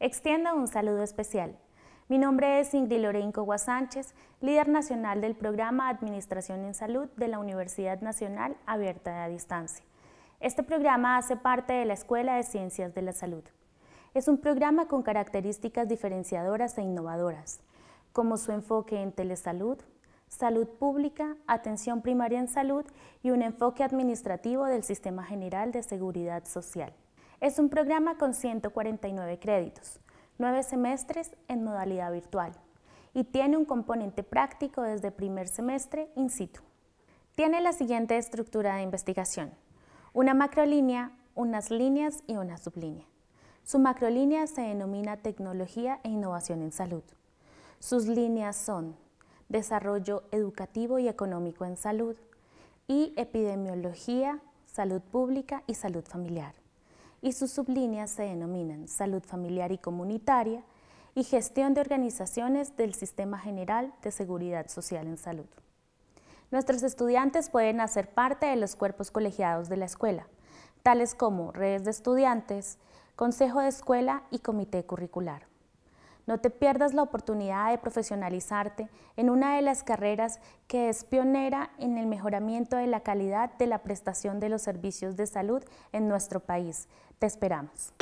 Extienda un saludo especial. Mi nombre es Ingrid Lorenco Sánchez, líder nacional del programa Administración en Salud de la Universidad Nacional Abierta a Distancia. Este programa hace parte de la Escuela de Ciencias de la Salud. Es un programa con características diferenciadoras e innovadoras, como su enfoque en telesalud, salud pública, atención primaria en salud y un enfoque administrativo del Sistema General de Seguridad Social. Es un programa con 149 créditos, 9 semestres en modalidad virtual y tiene un componente práctico desde primer semestre in situ. Tiene la siguiente estructura de investigación. Una macrolínea, unas líneas y una sublínea. Su macrolínea se denomina Tecnología e Innovación en Salud. Sus líneas son Desarrollo Educativo y Económico en Salud y Epidemiología, Salud Pública y Salud Familiar y sus sublíneas se denominan Salud Familiar y Comunitaria y Gestión de Organizaciones del Sistema General de Seguridad Social en Salud. Nuestros estudiantes pueden hacer parte de los cuerpos colegiados de la escuela, tales como redes de estudiantes, consejo de escuela y comité curricular. No te pierdas la oportunidad de profesionalizarte en una de las carreras que es pionera en el mejoramiento de la calidad de la prestación de los servicios de salud en nuestro país. Te esperamos.